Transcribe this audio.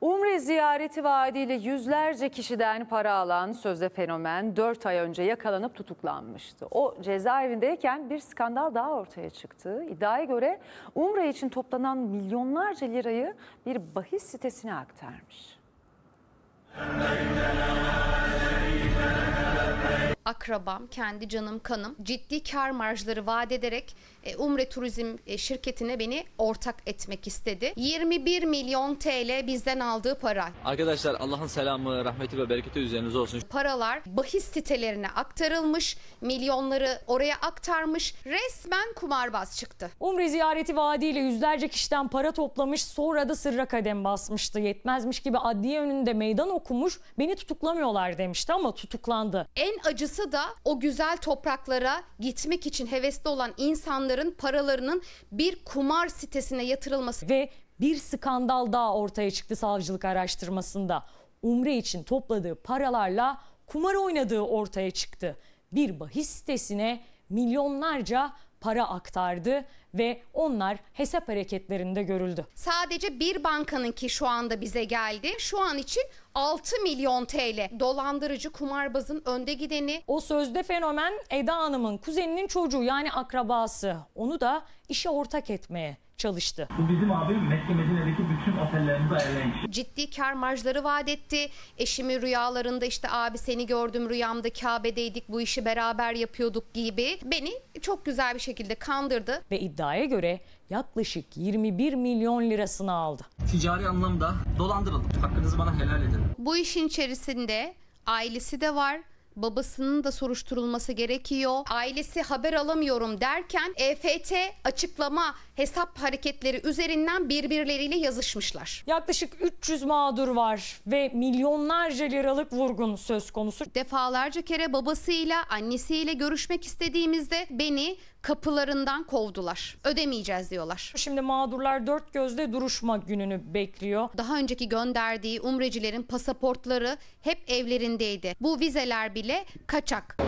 Umre ziyareti vaadiyle yüzlerce kişiden para alan sözde fenomen 4 ay önce yakalanıp tutuklanmıştı. O cezaevindeyken bir skandal daha ortaya çıktı. İddiaya göre Umre için toplanan milyonlarca lirayı bir bahis sitesine aktarmış akrabam, kendi canım kanım ciddi kar marjları vaat ederek e, Umre Turizm e, şirketine beni ortak etmek istedi. 21 milyon TL bizden aldığı para. Arkadaşlar Allah'ın selamı, rahmeti ve bereketi üzerinize olsun. Paralar bahis sitelerine aktarılmış, milyonları oraya aktarmış. Resmen kumarbaz çıktı. Umre ziyareti vaadiyle yüzlerce kişiden para toplamış, sonra da sırra kadem basmıştı. Yetmezmiş gibi adliye önünde meydan okumuş, beni tutuklamıyorlar demişti ama tutuklandı. En acısı Burası da o güzel topraklara gitmek için hevesli olan insanların paralarının bir kumar sitesine yatırılması. Ve bir skandal daha ortaya çıktı savcılık araştırmasında. Umre için topladığı paralarla kumar oynadığı ortaya çıktı. Bir bahis sitesine milyonlarca para aktardı ve onlar hesap hareketlerinde görüldü. Sadece bir bankanın ki şu anda bize geldi. Şu an için 6 milyon TL dolandırıcı kumarbazın önde gideni. O sözde fenomen Eda Hanım'ın kuzeninin çocuğu yani akrabası. Onu da işe ortak etmeye çalıştı. Bu bizim abim Mekke Medine'deki bütün otellerimizi ayarlayın. Ciddi kar marjları vaat etti. Eşimi rüyalarında işte abi seni gördüm rüyamda Kabe'deydik bu işi beraber yapıyorduk gibi beni çok güzel bir şekilde kandırdı. Ve iddia iddiaya göre yaklaşık 21 milyon lirasını aldı. Ticari anlamda dolandırıldım. Hakkınızı bana helal edin. Bu işin içerisinde ailesi de var, babasının da soruşturulması gerekiyor. Ailesi haber alamıyorum derken EFT açıklama hesap hareketleri üzerinden birbirleriyle yazışmışlar. Yaklaşık 300 mağdur var ve milyonlarca liralık vurgun söz konusu. Defalarca kere babasıyla annesiyle görüşmek istediğimizde beni kapılarından kovdular. Ödemeyeceğiz diyorlar. Şimdi mağdurlar dört gözle duruşma gününü bekliyor. Daha önceki gönderdiği umrecilerin pasaportları hep evlerindeydi. Bu vizeler bile kaçak.